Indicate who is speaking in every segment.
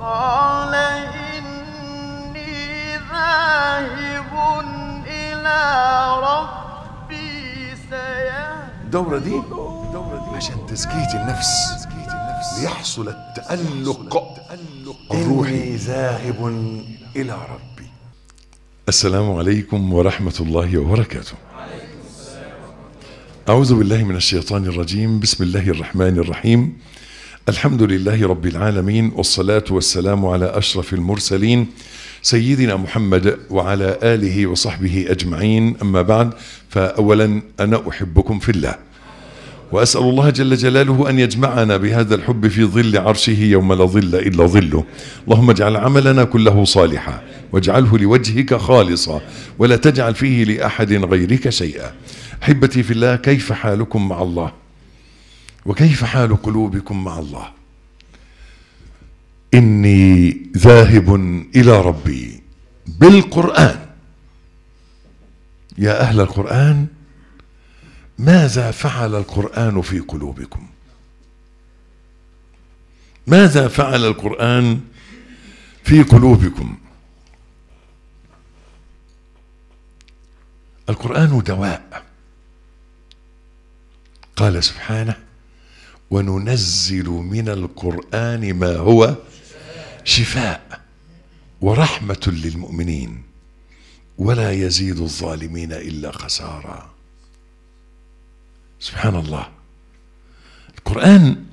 Speaker 1: قال إني ذاهب إلى ربي سيهدين الدورة دي عشان تزكية النفس تزكية النفس ليحصل التألق الروحي إني ذاهب إلى ربي السلام عليكم ورحمة الله وبركاته أعوذ بالله من الشيطان الرجيم بسم الله الرحمن الرحيم الحمد لله رب العالمين والصلاة والسلام على أشرف المرسلين سيدنا محمد وعلى آله وصحبه أجمعين أما بعد فأولا أنا أحبكم في الله وأسأل الله جل جلاله أن يجمعنا بهذا الحب في ظل عرشه يوم لا ظل إلا ظله اللهم اجعل عملنا كله صالحا واجعله لوجهك خالصا ولا تجعل فيه لأحد غيرك شيئا حبتي في الله كيف حالكم مع الله وكيف حال قلوبكم مع الله إني ذاهب إلى ربي بالقرآن يا أهل القرآن ماذا فعل القرآن في قلوبكم ماذا فعل القرآن في قلوبكم القرآن دواء قال سبحانه وننزل من القرآن ما هو شفاء ورحمة للمؤمنين ولا يزيد الظالمين إلا خسارة سبحان الله القرآن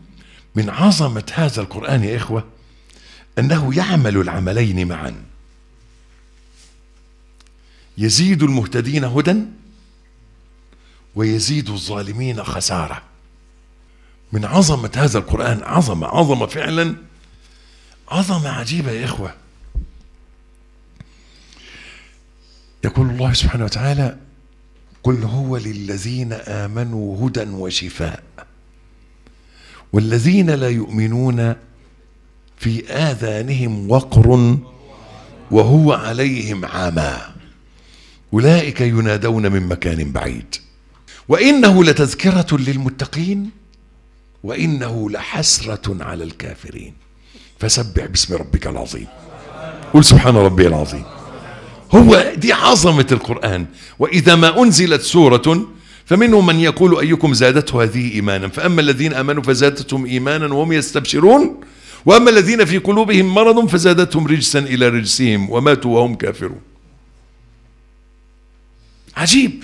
Speaker 1: من عظمة هذا القرآن يا إخوة أنه يعمل العملين معا يزيد المهتدين هدى ويزيد الظالمين خساره من عظمة هذا القرآن عظمة عظمة فعلا عظمة عجيبة يا إخوة يقول الله سبحانه وتعالى قل هو للذين آمنوا هدى وشفاء والذين لا يؤمنون في آذانهم وقر وهو عليهم عمى أولئك ينادون من مكان بعيد وإنه لتذكرة للمتقين وإنه لحسرة على الكافرين فسبح باسم ربك العظيم قل سبحان ربي العظيم هو دي عظمة القرآن وإذا ما أنزلت سورة فمنهم من يقول أيكم زادته هذه إيمانا فأما الذين آمنوا فزادتهم إيمانا وهم يستبشرون وأما الذين في قلوبهم مرض فزادتهم رجسا إلى رجسهم وماتوا وهم كافرون عجيب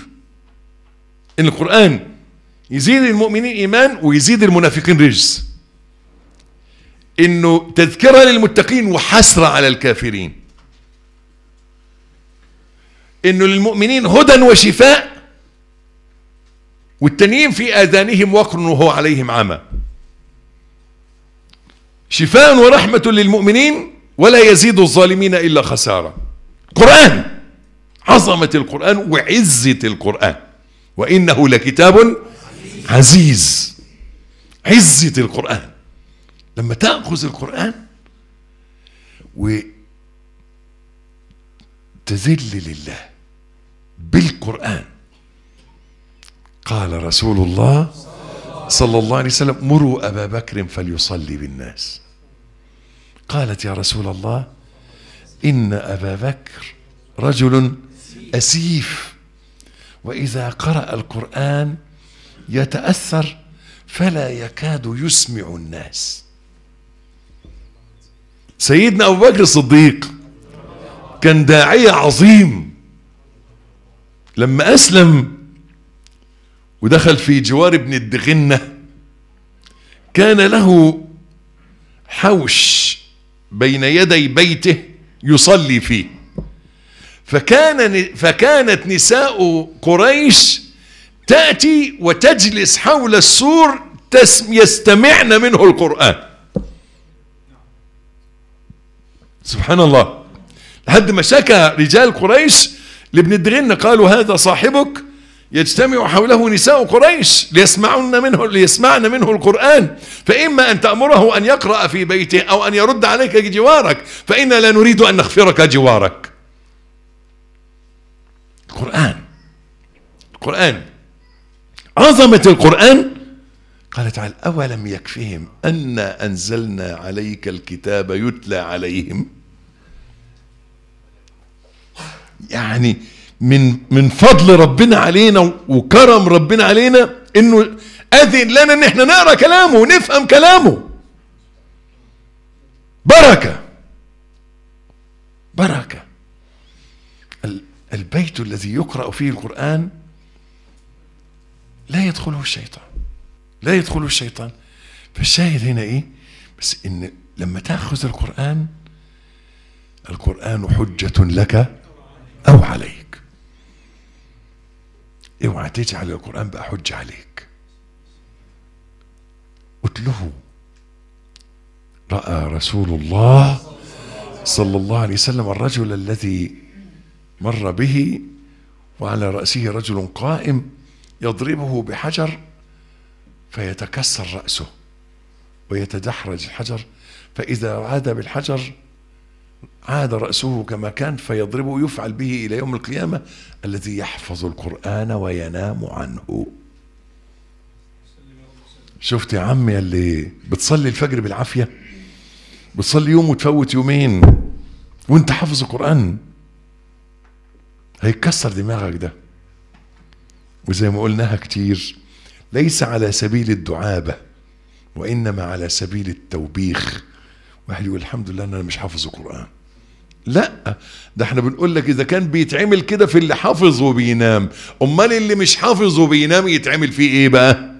Speaker 1: إن القرآن يزيد المؤمنين إيمان ويزيد المنافقين رجس إنه تذكرة للمتقين وحسرة على الكافرين إنه للمؤمنين هدى وشفاء والتنين في آذانهم وقر وهو عليهم عمى شفاء ورحمة للمؤمنين ولا يزيد الظالمين إلا خسارة قرآن عظمة القرآن وعزة القرآن وإنه لكتاب عزيز عزة القرآن لما تأخذ القرآن وتذل لله بالقرآن قال رسول الله صلى الله عليه وسلم مروا أبا بكر فليصلي بالناس قالت يا رسول الله إن أبا بكر رجل أسيف وإذا قرأ القرآن يتاثر فلا يكاد يسمع الناس سيدنا ابو بكر الصديق كان داعيه عظيم لما اسلم ودخل في جوار ابن الدغنه كان له حوش بين يدي بيته يصلي فيه فكان فكانت نساء قريش تأتي وتجلس حول السور يستمعن منه القرآن سبحان الله لحد ما شكى رجال قريش لابن الدغن قالوا هذا صاحبك يجتمع حوله نساء قريش ليسمعن منه ليسمعن منه القرآن فإما أن تأمره أن يقرأ في بيته أو أن يرد عليك جوارك فإنا لا نريد أن نغفرك جوارك القرآن القرآن عظمة القرآن قال تعالى أولم يكفهم أنا أنزلنا عليك الكتاب يتلى عليهم يعني من من فضل ربنا علينا وكرم ربنا علينا انه اذن لنا ان احنا نقرا كلامه ونفهم كلامه بركه بركه البيت الذي يقرا فيه القران لا يدخله الشيطان لا يدخله الشيطان فالشاهد هنا ايه بس ان لما تاخذ القران القران حجه لك او عليك اوعى تجعل القران بقى حجه عليك اتله راى رسول الله صلى الله عليه وسلم الرجل الذي مر به وعلى راسه رجل قائم يضربه بحجر فيتكسر رأسه ويتدحرج الحجر فإذا عاد بالحجر عاد رأسه كما كان فيضربه يفعل به إلى يوم القيامة الذي يحفظ القرآن وينام عنه شفت يا عمي اللي بتصلي الفجر بالعافية بتصلي يوم وتفوت يومين وانت حافظ القرآن هيكسر دماغك ده وزي ما قلناها كتير ليس على سبيل الدعابة وإنما على سبيل التوبيخ واحد يقول الحمد لله أنا مش حافظ القرآن لا ده احنا بنقول لك اذا كان بيتعمل كده في اللي حافظ وبينام امال اللي مش حافظ وبينام يتعمل فيه ايه بقى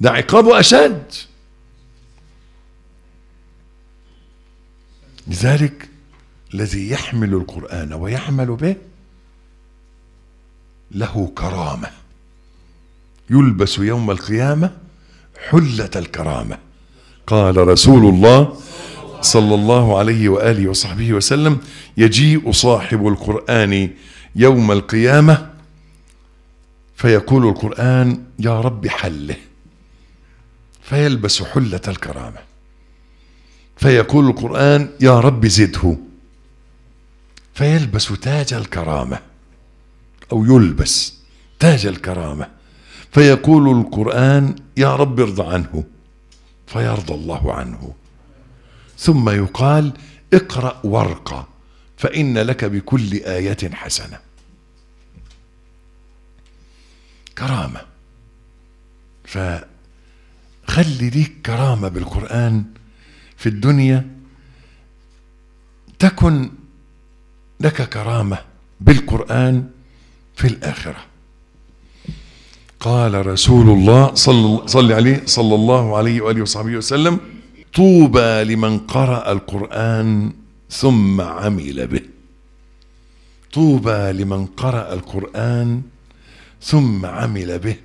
Speaker 1: ده عقابه اشد لذلك الذي يحمل القرآن ويعمل به له كرامة يلبس يوم القيامة حلة الكرامة قال رسول الله صلى الله عليه وآله وصحبه وسلم يجيء صاحب القرآن يوم القيامة فيقول القرآن يا رب حله فيلبس حلة الكرامة فيقول القرآن يا رب زده فيلبس تاج الكرامة أو يلبس تاج الكرامة فيقول القرآن يا رب ارضى عنه فيرضى الله عنه ثم يقال اقرأ ورقة فإن لك بكل آية حسنة كرامة فخلي ليك كرامة بالقرآن في الدنيا تكن لك كرامة بالقرآن في الآخرة قال رسول الله صلى صل عليه صلى الله عليه وآله وصحبه وسلم طوبى لمن قرأ القرآن ثم عمل به طوبى لمن قرأ القرآن ثم عمل به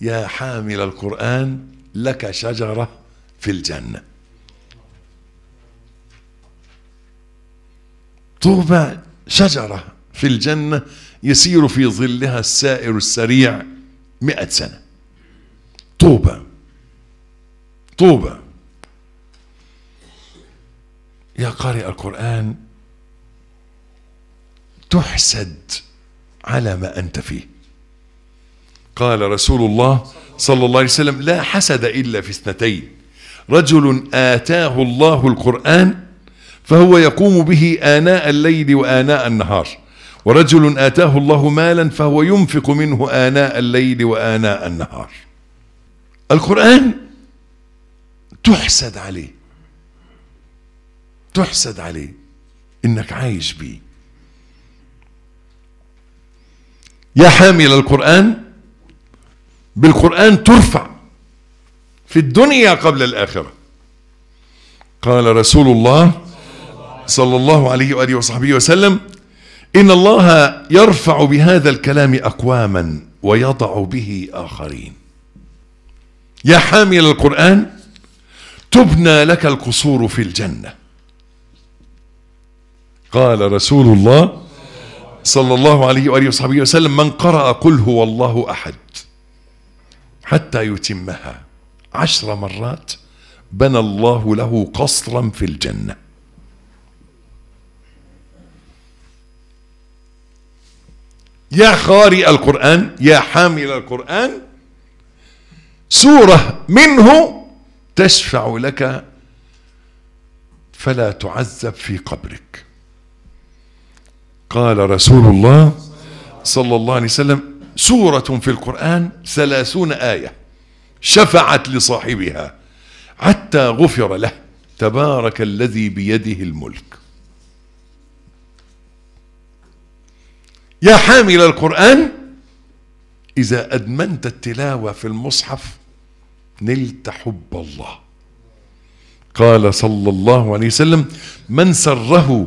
Speaker 1: يا حامل القرآن لك شجرة في الجنة طوبى شجرة في الجنة يسير في ظلها السائر السريع مئة سنة طوبى طوبى يا قارئ القرآن تحسد على ما أنت فيه قال رسول الله صلى الله عليه وسلم لا حسد إلا في اثنتين رجل آتاه الله القرآن فهو يقوم به آناء الليل وآناء النهار ورجل آتاه الله مالا فهو ينفق منه آناء الليل وآناء النهار القرآن تحسد عليه تحسد عليه انك عايش بيه يا حامل القرآن بالقرآن ترفع في الدنيا قبل الآخرة قال رسول الله صلى الله عليه وآله وصحبه وسلم إن الله يرفع بهذا الكلام أقواما ويضع به آخرين يا حامل القرآن تبنى لك القصور في الجنة قال رسول الله صلى الله عليه وآله وصحبه وسلم من قرأ قل هو الله أحد حتى يتمها عشر مرات بنى الله له قصرا في الجنه يا قارئ القرآن يا حامل القرآن سورة منه تشفع لك فلا تعذب في قبرك قال رسول الله صلى الله عليه وسلم سورة في القرآن ثلاثون آية شفعت لصاحبها حتى غفر له تبارك الذي بيده الملك يا حامل القرآن إذا أدمنت التلاوة في المصحف نلت حب الله قال صلى الله عليه وسلم من سره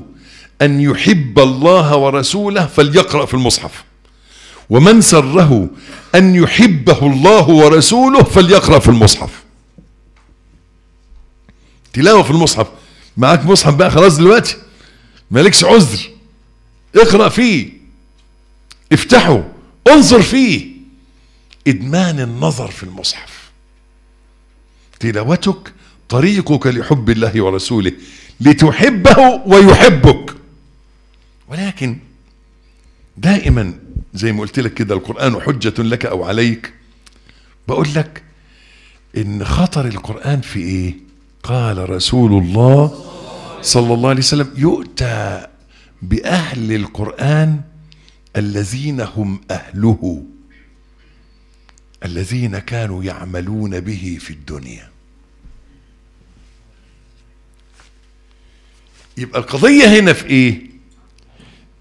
Speaker 1: أن يحب الله ورسوله فليقرأ في المصحف ومن سره أن يحبه الله ورسوله فليقرأ في المصحف تلاوة في المصحف معاك مصحف بقى خلاص دلوقتي مالكش عذر اقرأ فيه افتحه انظر فيه ادمان النظر في المصحف تلاوتك طريقك لحب الله ورسوله لتحبه ويحبك ولكن دائما زي ما قلت لك كده القرآن حجة لك أو عليك بقول لك إن خطر القرآن في إيه قال رسول الله صلى الله عليه وسلم يؤتى بأهل القرآن الذين هم أهله الذين كانوا يعملون به في الدنيا يبقى القضية هنا في ايه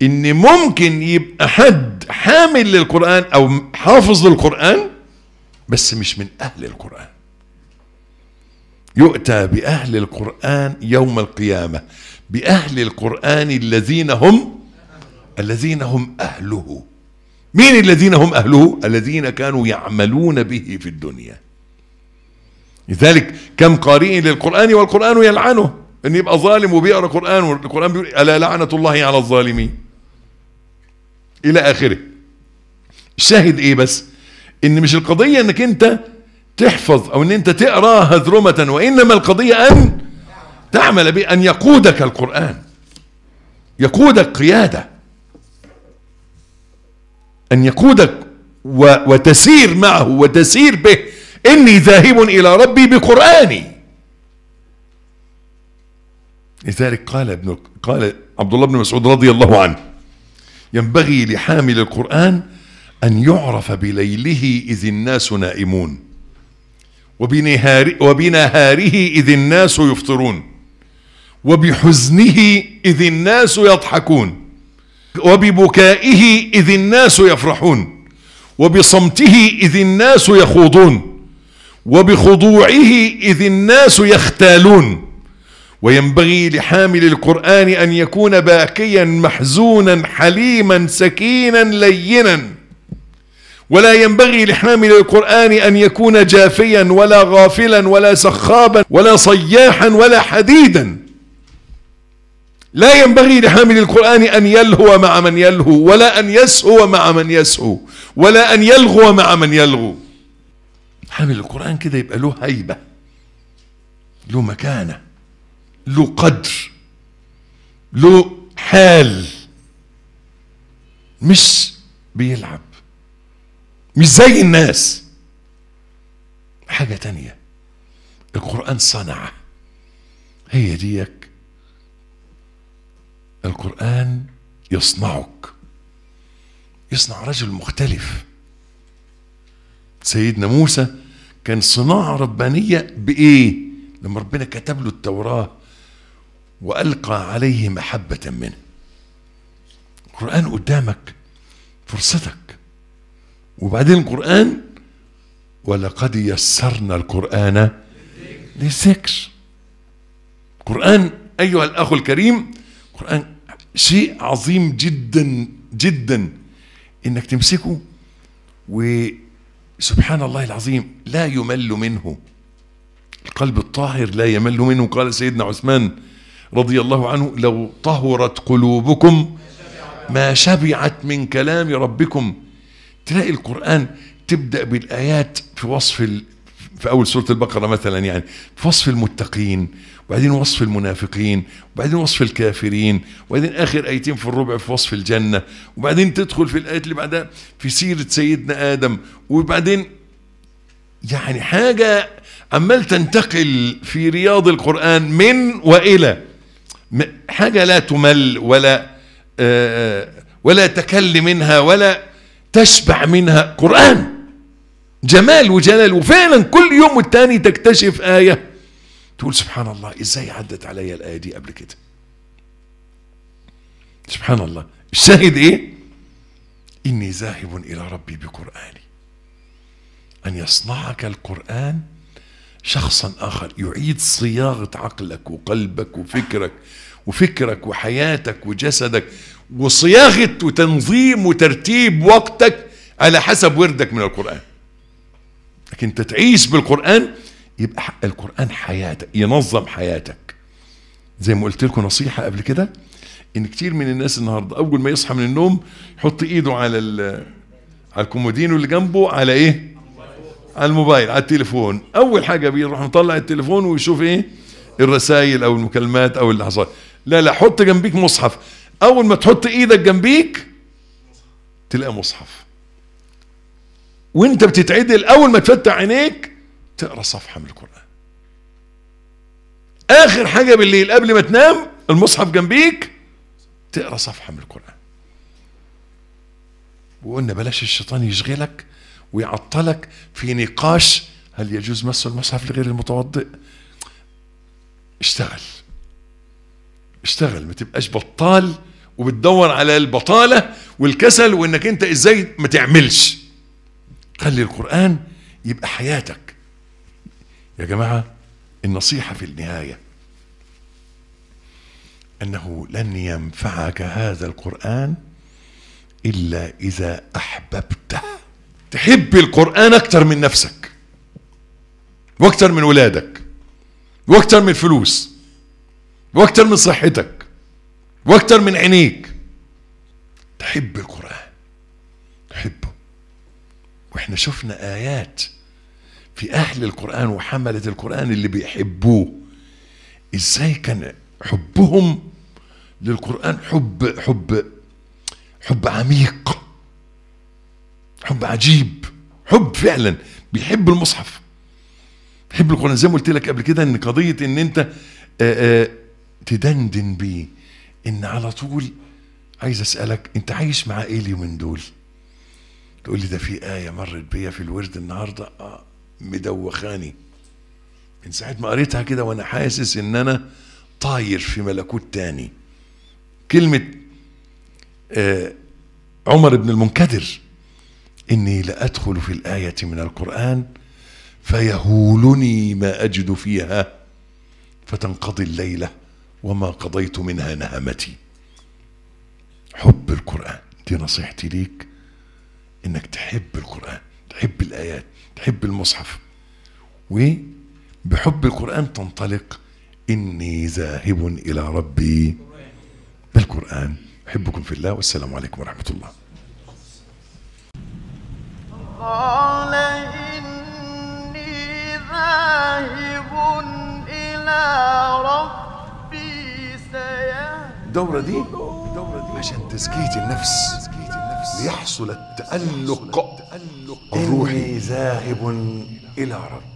Speaker 1: ان ممكن يبقى حد حامل للقرآن او حافظ للقرآن بس مش من اهل القرآن يؤتى بأهل القرآن يوم القيامة بأهل القرآن الذين هم الذين هم أهله مين الذين هم أهله الذين كانوا يعملون به في الدنيا لذلك كم قارئ للقرآن والقرآن يلعنه ان يبقى ظالم وبيقرا قرآن والقرآن بيقول ألا لعنة الله على الظالمين إلى آخره الشاهد إيه بس إن مش القضية إنك أنت تحفظ أو إن أنت تقرأ هذرمة وإنما القضية أن تعمل به أن يقودك القرآن يقودك قيادة أن يقودك وتسير معه وتسير به إني ذاهب إلى ربي بقرآني لذلك قال ابن قال عبد الله بن مسعود رضي الله عنه ينبغي لحامل القرآن أن يعرف بليله إذ الناس نائمون وبنهار وبنهاره إذ الناس يفطرون وبحزنه إذ الناس يضحكون وببكائه إذ الناس يفرحون وبصمته إذ الناس يخوضون وبخضوعه إذ الناس يختالون وينبغي لحامل القرآن أن يكون باكيا محزونا حليما سكينا لينا ولا ينبغي لحامل القرآن أن يكون جافيا ولا غافلا ولا سخابا ولا صياحا ولا حديدا لا ينبغي لحامل القرآن أن يلهو مع من يلهو ولا أن يسهو مع من يسهو ولا أن يلغو مع من يلغو حامل القرآن كده يبقى له هيبة له مكانة له قدر له حال مش بيلعب مش زي الناس حاجة تانية القرآن صنع هي ديك القرآن يصنعك يصنع رجل مختلف سيدنا موسى كان صناعة ربانية بإيه لما ربنا كتب له التوراة وألقى عليه محبة منه القرآن قدامك فرصتك وبعدين القرآن ولقد يسرنا القرآن للذكر القرآن أيها الأخ الكريم القرآن شيء عظيم جدا جدا انك تمسكه وسبحان الله العظيم لا يمل منه القلب الطاهر لا يمل منه قال سيدنا عثمان رضي الله عنه لو طهرت قلوبكم ما شبعت من كلام ربكم تلاقي القرآن تبدأ بالآيات في وصف في أول سورة البقرة مثلا يعني في وصف المتقين وبعدين وصف المنافقين وبعدين وصف الكافرين وبعدين آخر آيتين في الربع في وصف الجنة وبعدين تدخل في الآيات اللي بعدها في سيرة سيدنا آدم وبعدين يعني حاجة عمال تنتقل في رياض القرآن من وإلى حاجة لا تمل ولا آه، آه، ولا تكل منها ولا تشبع منها قرآن جمال وجلال وفعلا كل يوم والتاني تكتشف آية تقول سبحان الله ازاي عدت عليا الايه دي قبل كده سبحان الله الشاهد ايه اني ذاهب الى ربي بقراني ان يصنعك القران شخصا اخر يعيد صياغه عقلك وقلبك وفكرك وفكرك وحياتك وجسدك وصياغه وتنظيم وترتيب وقتك على حسب وردك من القران لكن تتعيش بالقران يبقى حق القرآن حياتك ينظم حياتك زي ما قلت لكم نصيحة قبل كده ان كتير من الناس النهاردة اول ما يصحى من النوم يحط ايده على على الكومودينو اللي جنبه على ايه على الموبايل على التليفون اول حاجة بيروح مطلع التليفون ويشوف ايه الرسائل او المكالمات او اللي حصل لا لا حط جنبيك مصحف اول ما تحط ايدك جنبيك تلاقي مصحف وانت بتتعدل اول ما تفتح عينيك تقرا صفحه من القران اخر حاجه بالليل قبل ما تنام المصحف جنبيك تقرا صفحه من القران وقلنا بلاش الشيطان يشغلك ويعطلك في نقاش هل يجوز مس المصحف لغير المتوضئ اشتغل اشتغل ما تبقاش بطال وبتدور على البطاله والكسل وانك انت ازاي ما تعملش خلي القران يبقى حياتك يا جماعة النصيحة في النهاية أنه لن ينفعك هذا القرآن إلا إذا أحببته تحب القرآن أكتر من نفسك وأكتر من ولادك وأكتر من فلوس وأكتر من صحتك وأكتر من عينيك تحب القرآن تحبه وإحنا شفنا آيات في أهل القرآن وحملة القرآن اللي بيحبوه إزاي كان حبهم للقرآن حب حب حب عميق حب عجيب حب فعلا بيحب المصحف بيحب القرآن زي ما قلت لك قبل كده إن قضية إن أنت آآ آآ تدندن بيه إن على طول عايز أسألك أنت عايش مع إيه اليومين دول؟ تقول لي ده في آية مرت بيا في الورد النهارده آه مدوخاني من ساعة ما قريتها كده وأنا حاسس إن أنا طاير في ملكوت تاني كلمة آه عمر بن المنكدر إني لأدخل في الآية من القرآن فيهولني ما أجد فيها فتنقضي الليلة وما قضيت منها نهمتي حب القرآن دي نصيحتي ليك إنك تحب القرآن تحب الآيات تحب المصحف وبحب القرآن تنطلق إني ذاهب إلى ربي بالقرآن أحبكم في الله والسلام عليكم ورحمة الله قال إني ذاهب إلى ربي سيهدون الدورة دي عشان تزكية النفس النفس ليحصل التألق الروحي ذاهب إلى ربي